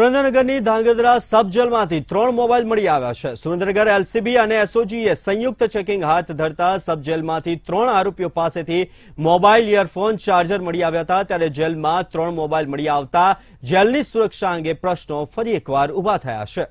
સુરેન્દ્રનગરની ધાંગધ્રા સબજેલમાંથી ત્રણ મોબાઈલ મળી આવ્યા છે સુરેન્દ્રનગર એલસીબી અને એસઓજીએ સંયુક્ત ચેકિંગ હાથ ધરતા સબજેલમાંથી ત્રણ આરોપીઓ પાસેથી મોબાઈલ ઇયરફોન ચાર્જર મળી આવ્યા હતા ત્યારે જેલમાં ત્રણ મોબાઈલ મળી આવતા જેલની સુરક્ષા અંગે પ્રશ્નો ફરી એકવાર ઉભા થયા છે